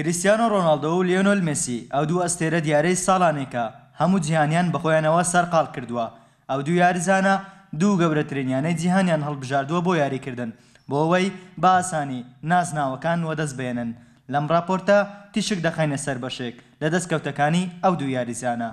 کریسیانۆ ڕۆناالدۆ و لێۆنل مسی ئەو دوو ئەستێرە دیارەی ساڵانێکە هەموو جیهانیان بەخۆیانەوە سەرقال کردووە ئەو دوو یاریزانە دوو گەورەترینیانەی جیهانیان هەڵبژاردووە بۆ یاریکردن بۆ ئەوەی باسانی نازناوەکان وەدەست بێنن لەم راپۆرتە تیشک دەخینە سەر بەشێک لە دەستکەوتەکانی ئەو دوو یاریزانە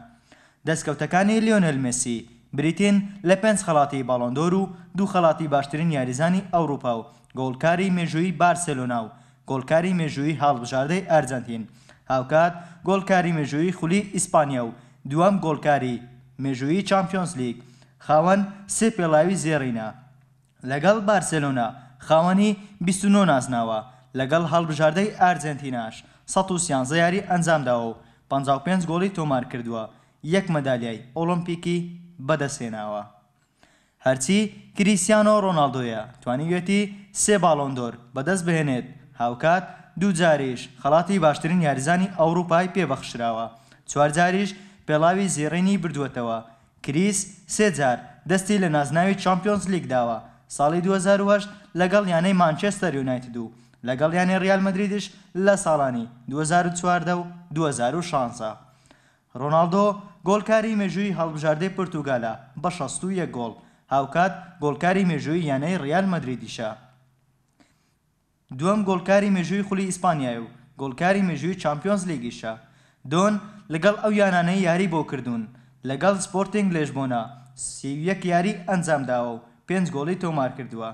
دەستکەوتەکانی لیۆنل مسی بریتین لە پێنج خەڵاتی باڵندۆر و دوو خەڵاتی باشترین یاریزانی ئەوروپا و گۆڵکاری مێژووی بارسلۆنا و گۆلکاری مێژووی هاڵبژاردەی ئەرجەنتین هاوکات گۆلکاری مێژووی خولی ئیسپانیا و دوام گۆلکاری مێژووی چمپیۆنس لیگ خاوەن سێ پێڵاوی زێڕینە لەگەڵ بارسلۆنا خاوەنی 29 ناسناوە لەگەڵ هەڵبژاردەی ئارجنتیناش 1970 یاری ئەنجامداوە و 55 گۆڵی تۆمار کردووە یەک مەدالیای ئۆلمپیکی بەدەسێناوە هەرچی کریسیانۆ ڕۆناالدۆیە توانیوێتی سێ باڵۆندۆر بەدەست بهێنێت هاوکات دوو جاریش خەڵاتی باشترین یاریزانی ئەوروپای پێبەخشراوە چوار جاریش پێڵاوی زیێڕێنی بردووەتەوە کریس سێجار دەستی لە نازناوی چمپیۆنس لیگ داوە ساڵی 2010 لەگەڵ یانەی مانچستەر یونایت دوو لەگەڵ یانەی ریال مدریدش لە ساڵانی 2014 و 2016 ڕۆناالدۆ گۆلکاری مێژووی هەڵبژاردەی پرتوگالە بە 16 گۆڵ هاوکات گۆلکاری مێژووی یانەی ریال مدریدیشە دووەم گۆلکاری مێژووی خولی ئیسپانیای و گۆلکاری مێژووی چمپیۆنز لیگیشە دۆن لەگەڵ ئەو یانانەی یاری بۆ کردوون لەگەڵ سپۆرتنگ لێژبوونا سیویەک یاری ئەنجامداوە و پێنج گۆڵی تۆمار کردووە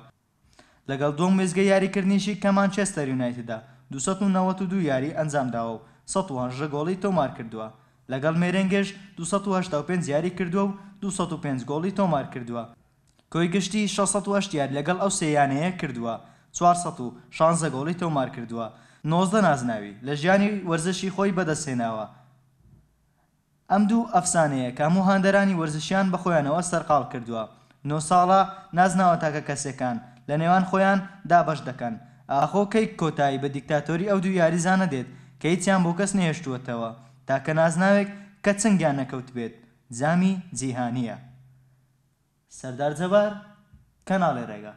لەگەڵ دۆم مێزگە یاریکردنیشی کەمانچێستەر یونایتدا 292 یاری ئەنجامداوە و 1 گۆڵی تۆمار کردووە لەگەڵ مێرەنگەش 285 یاری کردووە و 205 گۆڵی تۆمار کردووە کۆی گشتی 6 یار لەگەڵ ئەو سەیانەیە کردووە 16 گۆڵی تۆمار کردووە 19 نازناوی لە ژیانی وەرزشی خۆی بەدەستێناوە ئەم دوو ئەفسانەیە کە هەموو هاندەرانی وەرزشیان بە خۆیانەوە سەرقال کردووە نۆ ساڵە نازناوە تاکە کەسەکان لە نێوان خۆیان دابش دەکەن ئاخۆکەی کۆتایی بە دیکتاتۆری ئەو دوو یاریزانە دێت کە هیچیان بۆ کەس نهێشتوەتەوە تاکە نازناوێک کە چنگیان نەکەوت بێت جامی جیهانیە سەردار جەبار کەناڵی ڕێگە